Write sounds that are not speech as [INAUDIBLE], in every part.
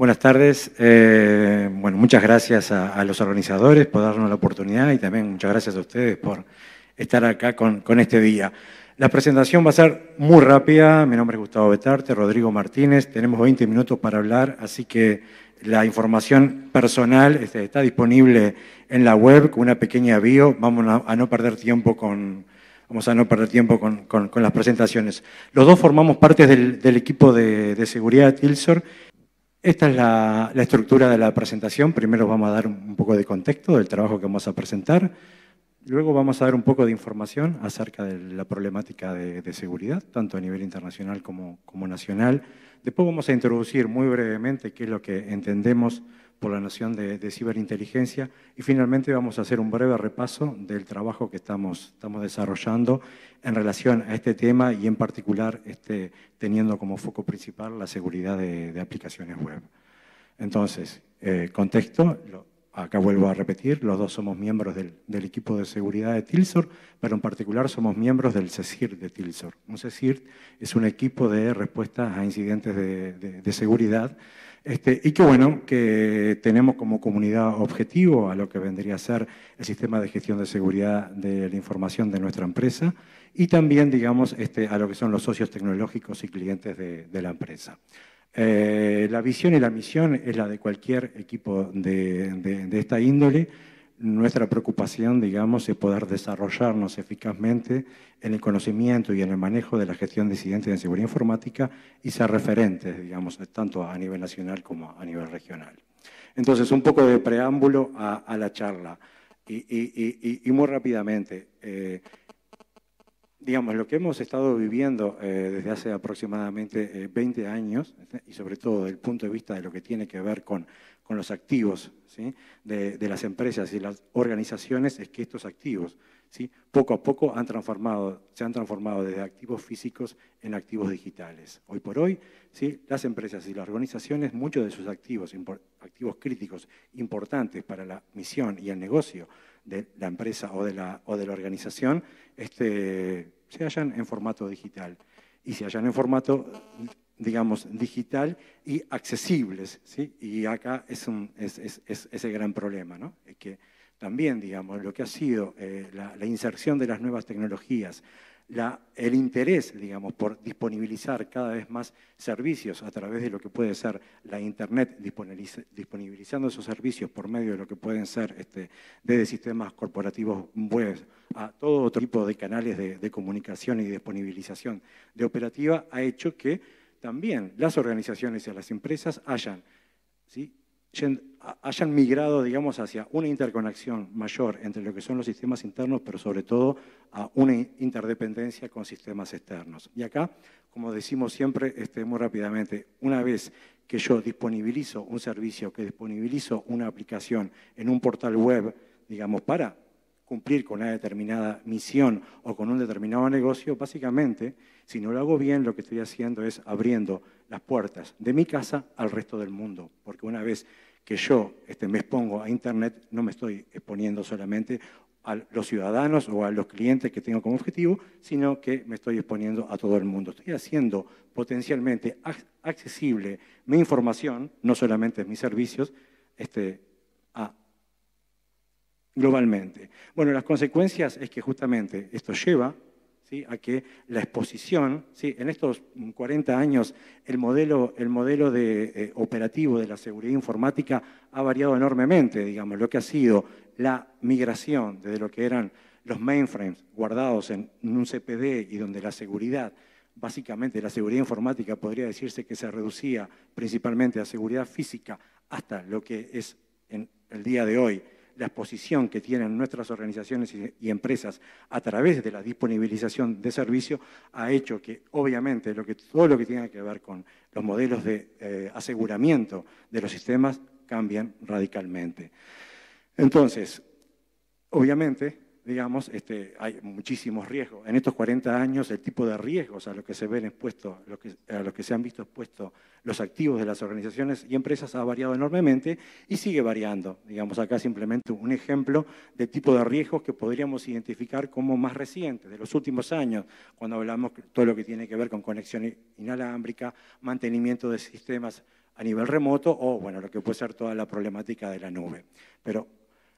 Buenas tardes. Eh, bueno, muchas gracias a, los organizadores por darnos la oportunidad y también muchas gracias a ustedes por estar acá con, este día. La presentación va a ser muy rápida. Mi nombre es Gustavo Betarte, Rodrigo Martínez. Tenemos 20 minutos para hablar, así que la información personal este, está disponible en la web con una pequeña bio. Vamos a, no perder tiempo con, vamos a no perder tiempo con, las presentaciones. Los dos formamos parte del, equipo de, de seguridad de Tilsor esta es la, estructura de la presentación. Primero vamos a dar un poco de contexto del trabajo que vamos a presentar. Luego vamos a dar un poco de información acerca de la problemática de, seguridad, tanto a nivel internacional como, como, nacional. Después vamos a introducir muy brevemente qué es lo que entendemos por la noción de, Ciberinteligencia. Y finalmente vamos a hacer un breve repaso del trabajo que estamos, estamos desarrollando en relación a este tema y en particular este, teniendo como foco principal la seguridad de, aplicaciones web. Entonces, eh, contexto, acá vuelvo a repetir, los dos somos miembros del, equipo de seguridad de Tilsor, pero en particular somos miembros del CECIR de Tilsor. Un CECIR es un equipo de respuestas a incidentes de, de seguridad este, y que bueno que tenemos como comunidad objetivo a lo que vendría a ser el sistema de gestión de seguridad de la información de nuestra empresa y también, digamos, este, a lo que son los socios tecnológicos y clientes de, la empresa. Eh, la visión y la misión es la de cualquier equipo de esta índole nuestra preocupación, digamos, es poder desarrollarnos eficazmente en el conocimiento y en el manejo de la gestión de incidentes de seguridad informática y ser referentes, digamos, tanto a nivel nacional como a nivel regional. Entonces, un poco de preámbulo a, la charla. Y, muy rápidamente, eh, digamos, lo que hemos estado viviendo eh, desde hace aproximadamente 20 eh, años, y sobre todo desde el punto de vista de lo que tiene que ver con con los activos de, las empresas y las organizaciones es que estos activos poco a poco se han transformado desde activos físicos en activos digitales. Hoy por hoy, las empresas y las organizaciones, muchos de sus activos, activos críticos importantes para la misión y el negocio de la empresa o de la, o de la organización, este, se hallan en formato digital. Y se hallan en formato digamos, digital y accesibles. ¿sí? Y acá es, un, ese gran problema, ¿no? que también, digamos, lo que ha sido eh, la, inserción de las nuevas tecnologías, la, el interés, digamos, por disponibilizar cada vez más servicios a través de lo que puede ser la Internet, disponibilizando esos servicios por medio de lo que pueden ser este, desde sistemas corporativos web a todo otro tipo de canales de, de comunicación y disponibilización de operativa, ha hecho que también las organizaciones y las empresas hayan, hayan migrado, digamos, hacia una interconexión mayor entre lo que son los sistemas internos, pero sobre todo a una interdependencia con sistemas externos. Y acá, como decimos siempre, este, muy rápidamente, una vez que yo disponibilizo un servicio, que disponibilizo una aplicación en un portal web, digamos, para cumplir con una determinada misión o con un determinado negocio, básicamente, si no lo hago bien, lo que estoy haciendo es abriendo las puertas de mi casa al resto del mundo. Porque una vez que yo este, me expongo a Internet, no me estoy exponiendo solamente a los ciudadanos o a los clientes que tengo como objetivo, sino que me estoy exponiendo a todo el mundo. Estoy haciendo potencialmente accesible mi información, no solamente mis servicios, este, globalmente. Bueno, las consecuencias es que justamente esto lleva a que la exposición, en estos 40 años el modelo, el modelo de, eh, operativo de la seguridad informática ha variado enormemente, digamos, lo que ha sido la migración desde lo que eran los mainframes guardados en un CPD y donde la seguridad básicamente la seguridad informática podría decirse que se reducía principalmente a seguridad física hasta lo que es en el día de hoy la exposición que tienen nuestras organizaciones y empresas a través de la disponibilización de servicio ha hecho que, obviamente, lo que, todo lo que tiene que ver con los modelos de eh, aseguramiento de los sistemas cambien radicalmente. Entonces, obviamente, digamos, este, hay muchísimos riesgos. En estos 40 años, el tipo de riesgos a los que se ven expuestos, a los que se han visto expuestos los activos de las organizaciones y empresas ha variado enormemente y sigue variando. Digamos, acá simplemente un ejemplo de tipo de riesgos que podríamos identificar como más recientes, de los últimos años, cuando hablamos todo lo que tiene que ver con conexión inalámbrica, mantenimiento de sistemas a nivel remoto o, bueno, lo que puede ser toda la problemática de la nube. Pero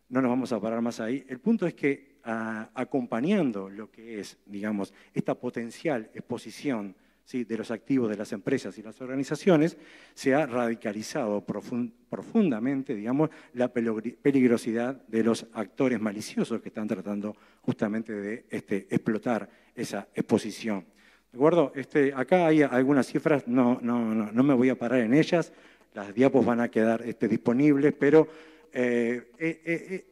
no nos vamos a parar más ahí. El punto es que acompañando lo que es, digamos, esta potencial exposición ¿sí? de los activos de las empresas y las organizaciones, se ha radicalizado profundamente, digamos, la peligrosidad de los actores maliciosos que están tratando justamente de este, explotar esa exposición. ¿De acuerdo? Este, acá hay algunas cifras, no, no, no, no me voy a parar en ellas, las diapos van a quedar este, disponibles, pero eh, eh, eh,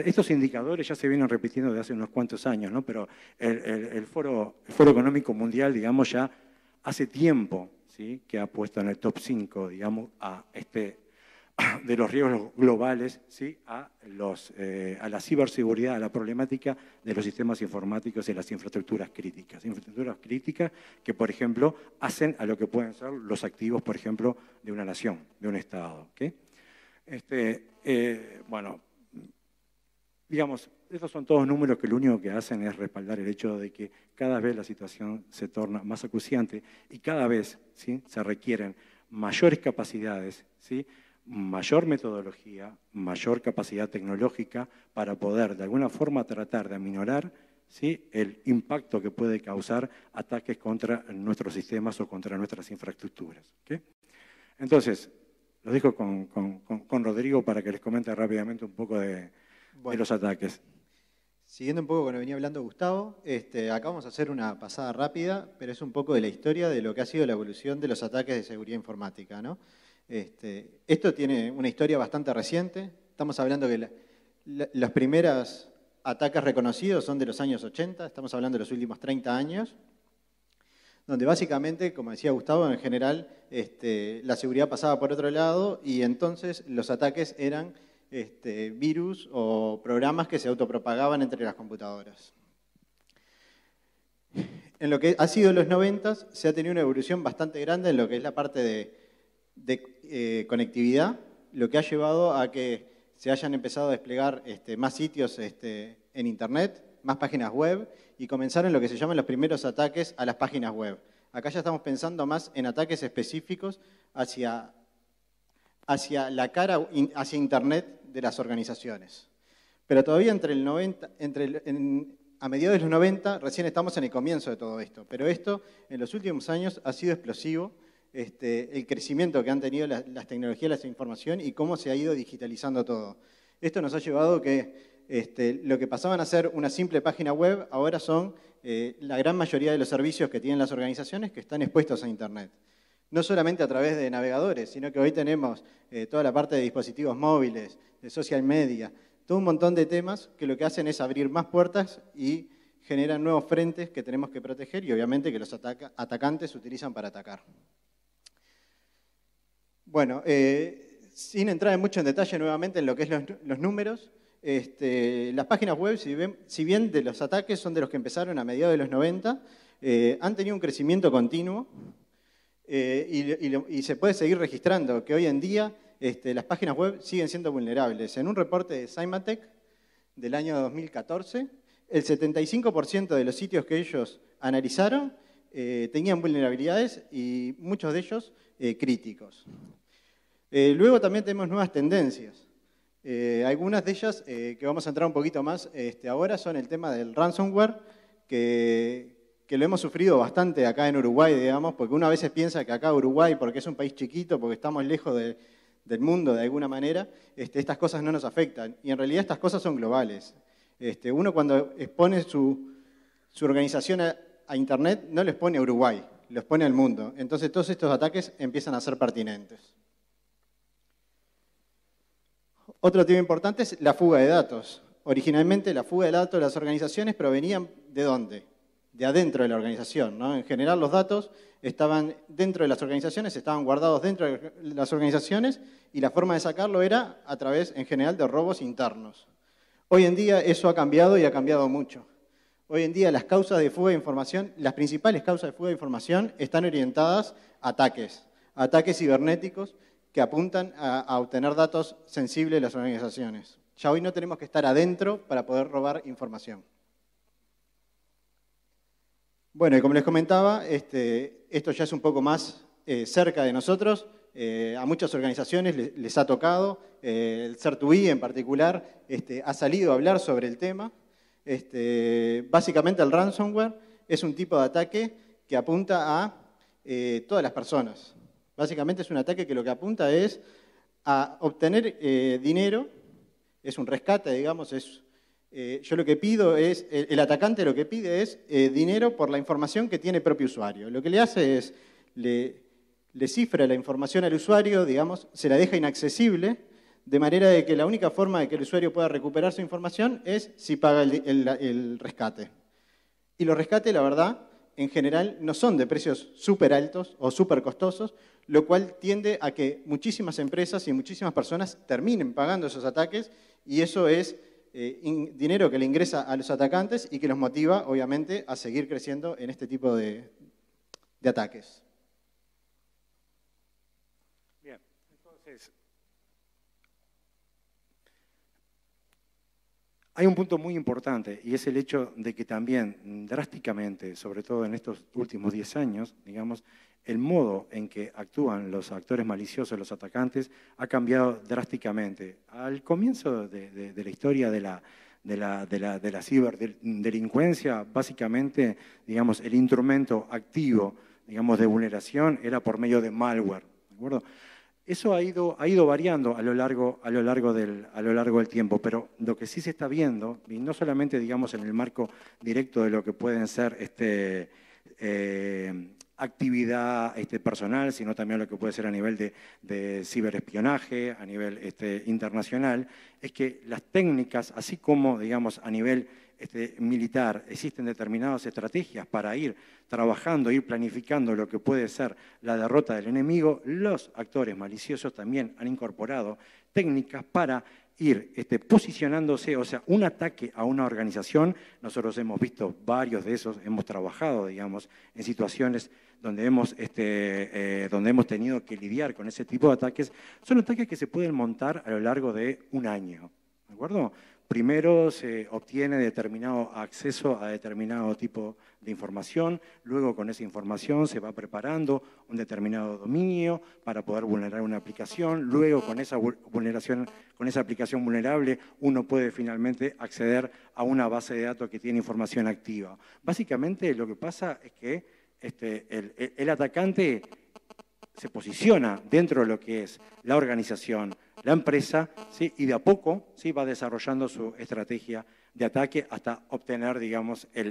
estos, indicadores ya se vienen repitiendo desde hace unos cuantos años, ¿no? pero el, foro, Económico Mundial, digamos, ya hace tiempo ¿sí? que ha puesto en el top 5, digamos, a este, [LAUGHS] de los riesgos globales a, a la ciberseguridad, a la problemática de los sistemas informáticos y las infraestructuras críticas. Infraestructuras críticas que, por ejemplo, hacen a lo que pueden ser los activos, por ejemplo, de una nación, de un Estado. ¿okay? Este, eh, bueno, digamos, estos son todos números que lo único que hacen es respaldar el hecho de que cada vez la situación se torna más acuciante y cada vez ¿sí? se requieren mayores capacidades, ¿sí? mayor metodología, mayor capacidad tecnológica para poder de alguna forma tratar de aminorar ¿sí? el impacto que puede causar ataques contra nuestros sistemas o contra nuestras infraestructuras. Entonces, lo dejo con, Rodrigo para que les comente rápidamente un poco de, los ataques. Siguiendo un poco con lo que venía hablando Gustavo, este, acá vamos a hacer una pasada rápida, pero es un poco de la historia de lo que ha sido la evolución de los ataques de seguridad informática. Este, esto tiene una historia bastante reciente. Estamos hablando que los primeros ataques reconocidos son de los años 80, estamos hablando de los últimos 30 años donde básicamente, como decía Gustavo, en general este, la seguridad pasaba por otro lado y entonces los ataques eran este, virus o programas que se autopropagaban entre las computadoras. En lo que ha sido los 90 se ha tenido una evolución bastante grande en lo que es la parte de, eh, conectividad, lo que ha llevado a que se hayan empezado a desplegar este, más sitios en Internet, más páginas web y comenzaron lo que se llaman los primeros ataques a las páginas web. Acá ya estamos pensando más en ataques específicos hacia, hacia la cara, hacia Internet de las organizaciones. Pero todavía entre el 90, entre a mediados de los 90, recién estamos en el comienzo de todo esto. Pero esto, en los últimos años, ha sido explosivo. Este, el crecimiento que han tenido las, las tecnologías, la información y cómo se ha ido digitalizando todo. Esto nos ha llevado que este, lo que pasaban a ser una simple página web, ahora son eh, la gran mayoría de los servicios que tienen las organizaciones que están expuestos a Internet. No solamente a través de navegadores, sino que hoy tenemos eh, toda la parte de dispositivos móviles, de social media, todo un montón de temas que lo que hacen es abrir más puertas y generan nuevos frentes que tenemos que proteger y obviamente que los atacantes utilizan para atacar. Bueno, eh, sin entrar mucho en detalle nuevamente en lo que es los números, este, las páginas web, si bien, de los ataques son de los que empezaron a mediados de los 90, eh, han tenido un crecimiento continuo eh, y, se puede seguir registrando que hoy en día este, las páginas web siguen siendo vulnerables. En un reporte de Symantec del año 2014, el 75% de los sitios que ellos analizaron eh, tenían vulnerabilidades y muchos de ellos críticos. luego también tenemos nuevas tendencias. Eh, algunas de ellas, eh, que vamos a entrar un poquito más este, ahora, son el tema del ransomware, que, lo hemos sufrido bastante acá en Uruguay, digamos, porque uno a veces piensa que acá Uruguay, porque es un país chiquito, porque estamos lejos del mundo de alguna manera, este, estas cosas no nos afectan. Y en realidad estas cosas son globales. Este, uno cuando expone su, organización a, Internet, no les pone a Uruguay, los pone al mundo. Entonces todos estos ataques empiezan a ser pertinentes. Otro tema importante es la fuga de datos. Originalmente la fuga de datos de las organizaciones provenían de dónde? De adentro de la organización. ¿no? En general los datos estaban dentro de las organizaciones, estaban guardados dentro de las organizaciones y la forma de sacarlo era a través, en general, de robos internos. Hoy en día eso ha cambiado y ha cambiado mucho. Hoy en día las causas de fuga de información, las principales causas de fuga de información están orientadas a ataques, ataques cibernéticos que apuntan a, obtener datos sensibles de las organizaciones. Ya hoy no tenemos que estar adentro para poder robar información. Bueno, y como les comentaba, este, esto ya es un poco más eh, cerca de nosotros. Eh, a muchas organizaciones les, ha tocado, eh, el CERTUI en particular este, ha salido a hablar sobre el tema. Este, básicamente el ransomware es un tipo de ataque que apunta a todas las personas. Básicamente es un ataque que lo que apunta es a obtener eh, dinero, es un rescate, digamos, es, eh, yo lo que pido es, el, atacante lo que pide es eh, dinero por la información que tiene el propio usuario. Lo que le hace es, le, cifra la información al usuario, digamos, se la deja inaccesible, de manera de que la única forma de que el usuario pueda recuperar su información es si paga el, el rescate. Y los rescates, la verdad, en general no son de precios súper altos o súper costosos, lo cual tiende a que muchísimas empresas y muchísimas personas terminen pagando esos ataques y eso es eh, dinero que le ingresa a los atacantes y que los motiva, obviamente, a seguir creciendo en este tipo de ataques. Hay un punto muy importante y es el hecho de que también mm, drásticamente, sobre todo en estos últimos 10 años, digamos, el modo en que actúan los actores maliciosos, los atacantes, ha cambiado drásticamente. Al comienzo de, la historia de la, de la, ciberdelincuencia, básicamente, digamos, el instrumento activo, digamos, de vulneración era por medio de malware, ¿de acuerdo? Eso ha ido, ha ido variando a lo, largo, del, tiempo, pero lo que sí se está viendo, y no solamente digamos en el marco directo de lo que pueden ser este, eh, actividad este, personal, sino también lo que puede ser a nivel de, ciberespionaje, a nivel este, internacional, es que las técnicas, así como digamos a nivel este, militar, existen determinadas estrategias para ir trabajando, ir planificando lo que puede ser la derrota del enemigo, los actores maliciosos también han incorporado técnicas para ir este, posicionándose, o sea, un ataque a una organización, nosotros hemos visto varios de esos, hemos trabajado, digamos, en situaciones donde hemos, este, eh, donde hemos tenido que lidiar con ese tipo de ataques, son ataques que se pueden montar a lo largo de un año, ¿de acuerdo? Primero se obtiene determinado acceso a determinado tipo de información, luego con esa información se va preparando un determinado dominio para poder vulnerar una aplicación, luego con esa, vulneración, con esa aplicación vulnerable uno puede finalmente acceder a una base de datos que tiene información activa. Básicamente lo que pasa es que este, el atacante se posiciona dentro de lo que es la organización, la empresa ¿sí? y de a poco ¿sí? va desarrollando su estrategia de ataque hasta obtener, digamos, el,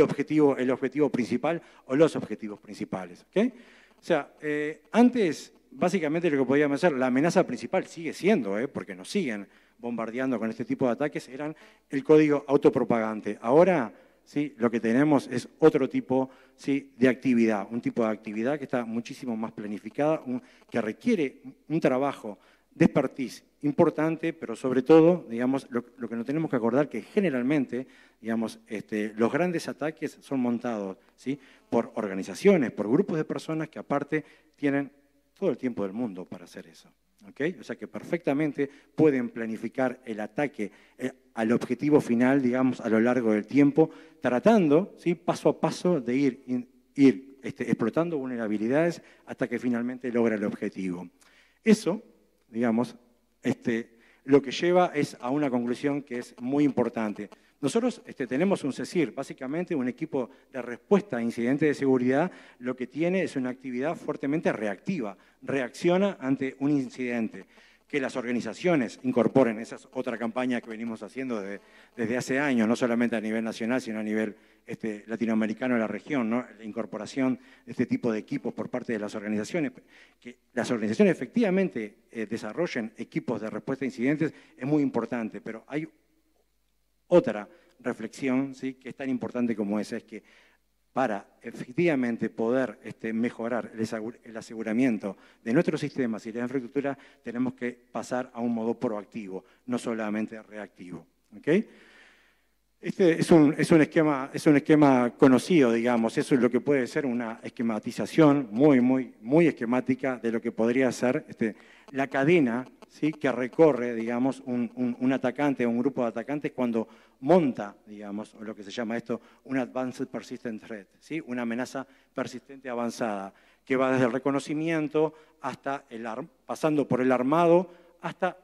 objetivo, el objetivo principal o los objetivos principales. O sea, eh, antes, básicamente lo que podíamos hacer, la amenaza principal sigue siendo, ¿eh? porque nos siguen bombardeando con este tipo de ataques, eran el código autopropagante. Ahora ¿sí? lo que tenemos es otro tipo ¿sí? de actividad, un tipo de actividad que está muchísimo más planificada, que requiere un trabajo de expertise importante, pero sobre todo, digamos, lo, que nos tenemos que acordar que generalmente, digamos, este, los grandes ataques son montados ¿sí? por organizaciones, por grupos de personas que aparte tienen todo el tiempo del mundo para hacer eso. ¿okay? O sea que perfectamente pueden planificar el ataque eh, al objetivo final, digamos, a lo largo del tiempo, tratando ¿sí? paso a paso de ir, ir este, explotando vulnerabilidades hasta que finalmente logra el objetivo. Eso, digamos, este, lo que lleva es a una conclusión que es muy importante. Nosotros este, tenemos un CECIR, básicamente un equipo de respuesta a incidentes de seguridad, lo que tiene es una actividad fuertemente reactiva, reacciona ante un incidente. Que las organizaciones incorporen, esa es otra campaña que venimos haciendo desde, desde hace años, no solamente a nivel nacional, sino a nivel este, latinoamericano en la región, la incorporación de este tipo de equipos por parte de las organizaciones, que las organizaciones efectivamente eh, desarrollen equipos de respuesta a incidentes es muy importante, pero hay otra reflexión que es tan importante como esa, es que para efectivamente poder este, mejorar el, aseguramiento de nuestros sistemas y de la infraestructura, tenemos que pasar a un modo proactivo, no solamente reactivo. ¿okay? Este es un, esquema, es un esquema conocido, digamos, eso es lo que puede ser una esquematización muy, muy, muy esquemática de lo que podría ser este, la cadena ¿sí? que recorre, digamos, un, atacante o un grupo de atacantes cuando monta, digamos, lo que se llama esto, un Advanced Persistent Threat, ¿sí? una amenaza persistente avanzada, que va desde el reconocimiento hasta el, pasando por el armado hasta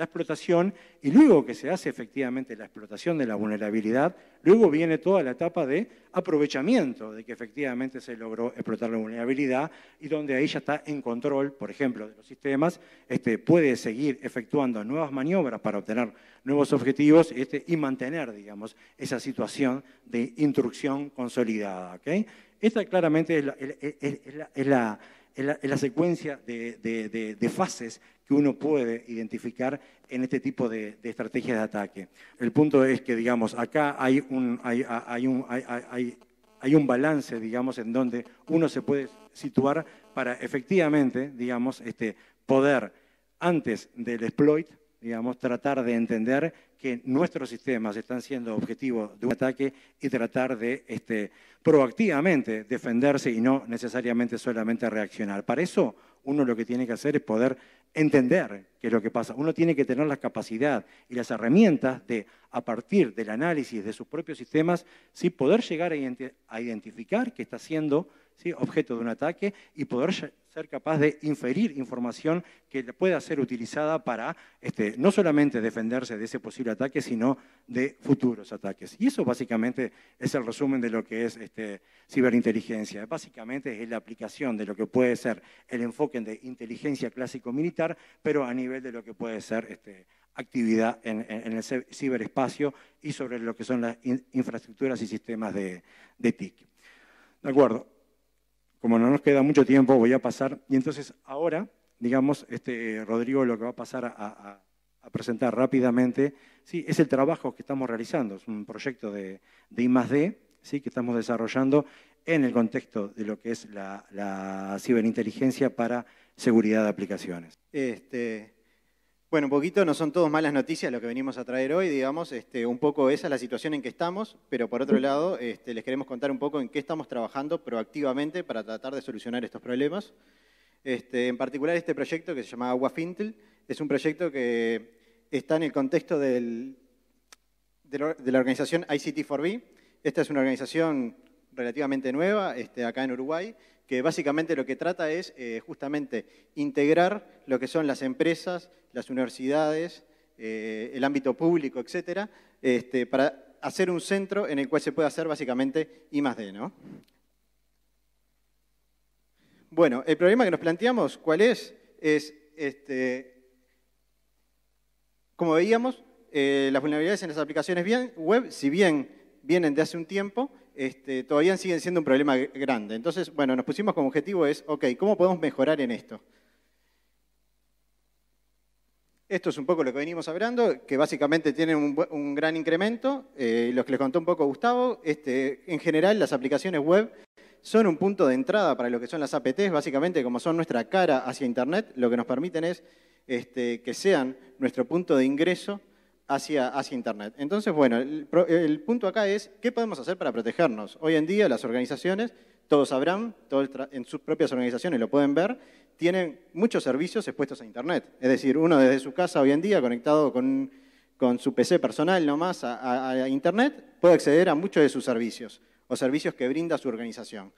la explotación y luego que se hace efectivamente la explotación de la vulnerabilidad, luego viene toda la etapa de aprovechamiento de que efectivamente se logró explotar la vulnerabilidad y donde ahí ya está en control, por ejemplo, de los sistemas, este, puede seguir efectuando nuevas maniobras para obtener nuevos objetivos este, y mantener, digamos, esa situación de instrucción consolidada. ¿okay? Esta claramente es la, secuencia de, de, de, de, fases que uno puede identificar en este tipo de, estrategias de ataque. El punto es que, digamos, acá hay un, hay, un, hay un balance, digamos, en donde uno se puede situar para efectivamente, digamos, este, poder, antes del exploit, digamos, tratar de entender que nuestros sistemas están siendo objetivos de un ataque y tratar de este, proactivamente defenderse y no necesariamente solamente reaccionar. Para eso, uno lo que tiene que hacer es poder entender qué es lo que pasa. Uno tiene que tener la capacidad y las herramientas de, a partir del análisis de sus propios sistemas, sí poder llegar a, identificar qué está haciendo objeto de un ataque y poder ser capaz de inferir información que pueda ser utilizada para este, no solamente defenderse de ese posible ataque, sino de futuros ataques. Y eso básicamente es el resumen de lo que es este, ciberinteligencia. Básicamente es la aplicación de lo que puede ser el enfoque de inteligencia clásico-militar, pero a nivel de lo que puede ser este, actividad en, el ciberespacio y sobre lo que son las infraestructuras y sistemas de, de TIC. De acuerdo como no nos queda mucho tiempo, voy a pasar. Y entonces ahora, digamos, este, eh, Rodrigo lo que va a pasar a, presentar rápidamente, ¿sí? es el trabajo que estamos realizando, es un proyecto de, de I ¿sí? que estamos desarrollando en el contexto de lo que es la, la ciberinteligencia para seguridad de aplicaciones. Este, bueno, un poquito no son todos malas noticias lo que venimos a traer hoy, digamos, este, un poco esa es la situación en que estamos, pero por otro lado este, les queremos contar un poco en qué estamos trabajando proactivamente para tratar de solucionar estos problemas. Este, en particular este proyecto que se llama Agua Fintel, es un proyecto que está en el contexto del, de, la, organización ICT4B. Esta es una organización relativamente nueva acá en Uruguay que básicamente lo que trata es eh, justamente integrar lo que son las empresas, las universidades, eh, el ámbito público, etcétera, este, para hacer un centro en el cual se pueda hacer básicamente I más D, ¿no? Bueno, el problema que nos planteamos, ¿cuál es? Es, este, como veíamos, eh, las vulnerabilidades en las aplicaciones web, si bien vienen de hace un tiempo, este, todavía siguen siendo un problema grande. Entonces, bueno, nos pusimos como objetivo es, ok, ¿cómo podemos mejorar en esto? Esto es un poco lo que venimos hablando, que básicamente tienen un, gran incremento. Eh, los que les contó un poco Gustavo, este, en general las aplicaciones web son un punto de entrada para lo que son las APTs, básicamente como son nuestra cara hacia Internet, lo que nos permiten es este, que sean nuestro punto de ingreso hacia, hacia Internet. Entonces, bueno, el, punto acá es, ¿qué podemos hacer para protegernos? Hoy en día las organizaciones, todos sabrán, en sus propias organizaciones lo pueden ver, tienen muchos servicios expuestos a Internet. Es decir, uno desde su casa hoy en día, conectado con, su PC personal nomás a, Internet, puede acceder a muchos de sus servicios o servicios que brinda su organización.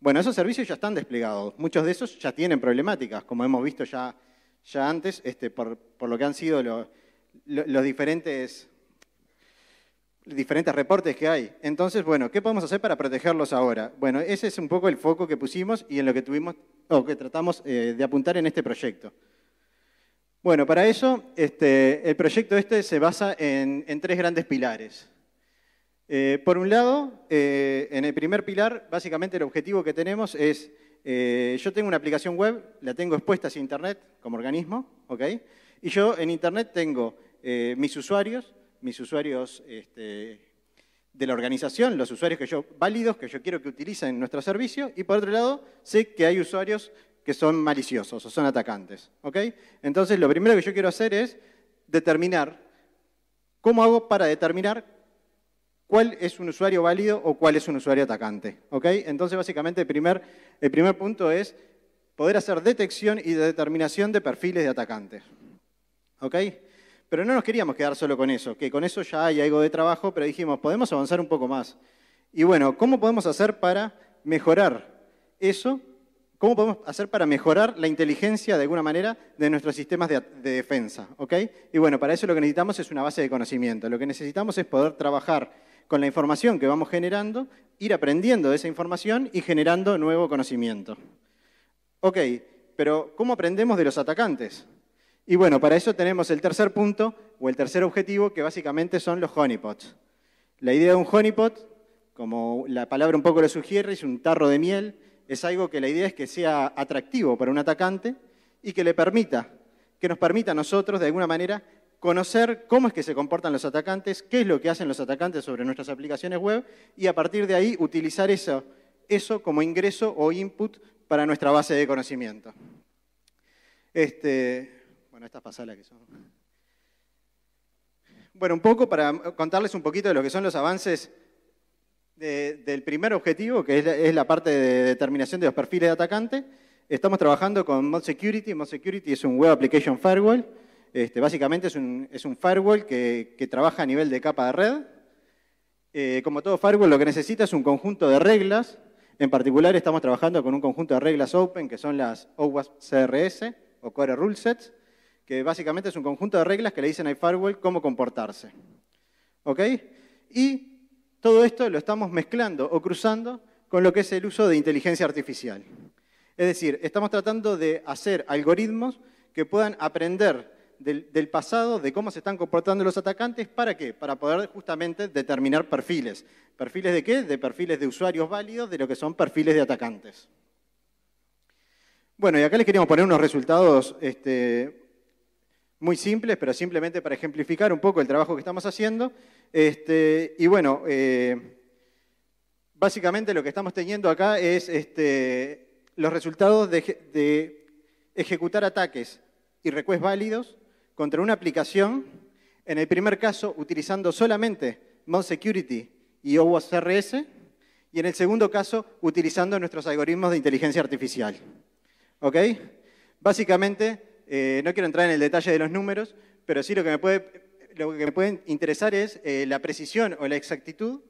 Bueno, esos servicios ya están desplegados. Muchos de esos ya tienen problemáticas, como hemos visto ya, ya antes, este, por, por, lo que han sido los los diferentes diferentes reportes que hay. Entonces, bueno, ¿qué podemos hacer para protegerlos ahora? Bueno, ese es un poco el foco que pusimos y en lo que tuvimos o que tratamos eh, de apuntar en este proyecto. Bueno, para eso este, el proyecto este se basa en, tres grandes pilares. Eh, por un lado, eh, en el primer pilar, básicamente el objetivo que tenemos es, yo tengo una aplicación web, la tengo expuesta hacia Internet como organismo, ¿ok? Y yo en Internet tengo eh, mis usuarios, mis usuarios este, de la organización, los usuarios que yo, válidos que yo quiero que utilicen nuestro servicio, y por otro lado, sé que hay usuarios que son maliciosos o son atacantes. ¿ok? Entonces, lo primero que yo quiero hacer es determinar, ¿cómo hago para determinar cuál es un usuario válido o cuál es un usuario atacante. ¿OK? Entonces, básicamente, el primer, el primer, punto es poder hacer detección y determinación de perfiles de atacantes. ¿OK? Pero no nos queríamos quedar solo con eso, que con eso ya hay algo de trabajo, pero dijimos, podemos avanzar un poco más. Y bueno, ¿cómo podemos hacer para mejorar eso? ¿Cómo podemos hacer para mejorar la inteligencia de alguna manera de nuestros sistemas de, defensa? ¿okay? Y bueno, para eso lo que necesitamos es una base de conocimiento. Lo que necesitamos es poder trabajar con la información que vamos generando, ir aprendiendo de esa información y generando nuevo conocimiento. Ok, pero ¿cómo aprendemos de los atacantes? Y bueno, para eso tenemos el tercer punto o el tercer objetivo que básicamente son los honeypots. La idea de un honeypot, como la palabra un poco lo sugiere, es un tarro de miel, es algo que la idea es que sea atractivo para un atacante y que le permita, que nos permita a nosotros de alguna manera conocer cómo es que se comportan los atacantes, qué es lo que hacen los atacantes sobre nuestras aplicaciones web y a partir de ahí utilizar eso, eso como ingreso o input para nuestra base de conocimiento. Este, bueno, estas pasalas que son. Bueno, un poco para contarles un poquito de lo que son los avances del primer objetivo, que es la, parte de determinación de los perfiles de atacante. Estamos trabajando con Mod Security. Mod Security es un Web Application Firewall. Este, básicamente es un, firewall que, trabaja a nivel de capa de red. Eh, como todo firewall, lo que necesita es un conjunto de reglas. En particular, estamos trabajando con un conjunto de reglas open, que son las OWASP CRS o Core Rule Sets que básicamente es un conjunto de reglas que le dicen a firewall cómo comportarse. ¿Ok? Y todo esto lo estamos mezclando o cruzando con lo que es el uso de inteligencia artificial. Es decir, estamos tratando de hacer algoritmos que puedan aprender del, pasado, de cómo se están comportando los atacantes, ¿para qué? Para poder justamente determinar perfiles. ¿Perfiles de qué? De perfiles de usuarios válidos, de lo que son perfiles de atacantes. Bueno, y acá les queríamos poner unos resultados este, muy simples, pero simplemente para ejemplificar un poco el trabajo que estamos haciendo. Este, y bueno, eh, básicamente lo que estamos teniendo acá es este, los resultados de, ejecutar ataques y requests válidos contra una aplicación, en el primer caso utilizando solamente Mount Security y OWASP rs y en el segundo caso utilizando nuestros algoritmos de inteligencia artificial. ¿Ok? Básicamente eh, no quiero entrar en el detalle de los números, pero sí lo que me puede, interesar es eh, la precisión o la exactitud,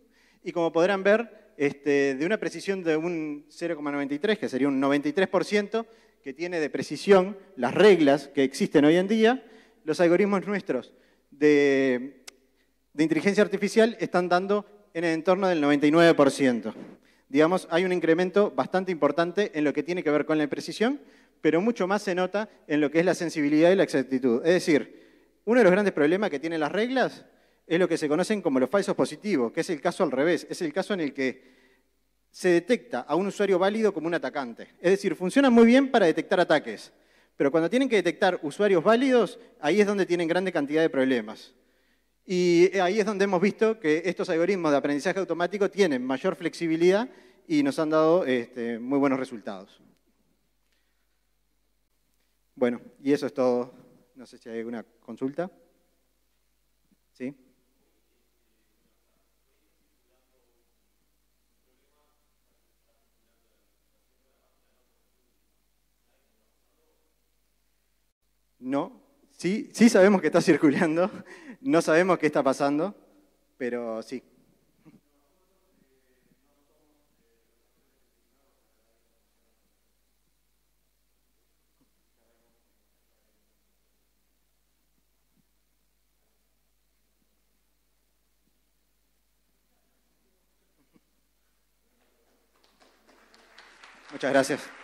y como podrán ver, este, de una precisión de un 0,93, que sería un 93%, que tiene de precisión las reglas que existen hoy en día, los algoritmos nuestros de, de inteligencia artificial están dando en el entorno del 99%. Digamos, hay un incremento bastante importante en lo que tiene que ver con la precisión, pero mucho más se nota en lo que es la sensibilidad y la exactitud. Es decir, uno de los grandes problemas que tienen las reglas es lo que se conocen como los falsos positivos, que es el caso al revés, es el caso en el que se detecta a un usuario válido como un atacante. Es decir, funciona muy bien para detectar ataques, pero cuando tienen que detectar usuarios válidos, ahí es donde tienen grande cantidad de problemas. Y ahí es donde hemos visto que estos algoritmos de aprendizaje automático tienen mayor flexibilidad y nos han dado este, muy buenos resultados. Bueno, y eso es todo. No sé si hay alguna consulta. ¿Sí? No, sí, sí sabemos que está [LAUGHS] circulando, no sabemos qué está pasando, pero sí, Muchas gracias.